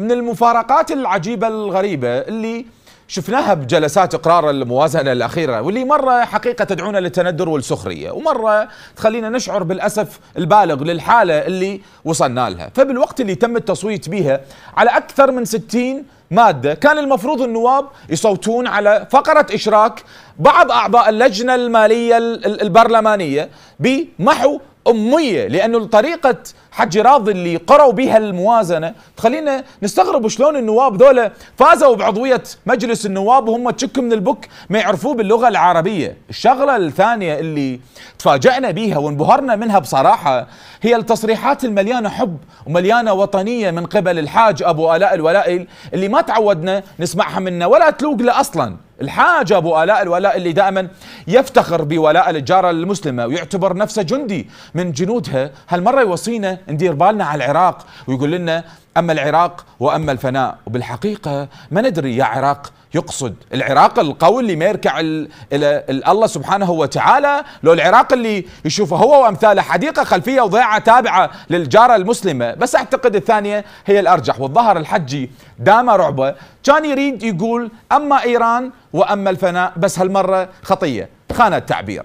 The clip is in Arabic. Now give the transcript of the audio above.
من المفارقات العجيبة الغريبة اللي شفناها بجلسات اقرار الموازنه الاخيره واللي مره حقيقه تدعونا للتندر والسخريه ومره تخلينا نشعر بالاسف البالغ للحاله اللي وصلنا لها فبالوقت اللي تم التصويت بها على اكثر من 60 ماده كان المفروض النواب يصوتون على فقره اشراك بعض اعضاء اللجنه الماليه البرلمانيه بمحو أمية لأنه طريقة حجي راضي اللي قروا بها الموازنة تخلينا نستغرب شلون النواب دولة فازوا بعضوية مجلس النواب وهم تشك من البك ما يعرفوه باللغة العربية الشغلة الثانية اللي تفاجأنا بيها وانبهرنا منها بصراحة هي التصريحات المليانة حب ومليانة وطنية من قبل الحاج أبو آلاء الولائل اللي ما تعودنا نسمعها منه ولا تلوق له أصلاً الحاجة أبو آلاء الولاء اللي دائما يفتخر بولاء الجارة المسلمة ويعتبر نفسه جندي من جنودها هالمرة يوصينا ندير بالنا على العراق ويقول لنا أما العراق وأما الفناء وبالحقيقة ما ندري يا عراق يقصد العراق القوي اللي ما يركع الله سبحانه وتعالى لو العراق اللي يشوفه هو وأمثاله حديقة خلفية وضيعة تابعة للجارة المسلمة بس أعتقد الثانية هي الأرجح والظهر الحجي دام رعبة كان يريد يقول أما إيران وأما الفناء بس هالمرة خطية خان التعبير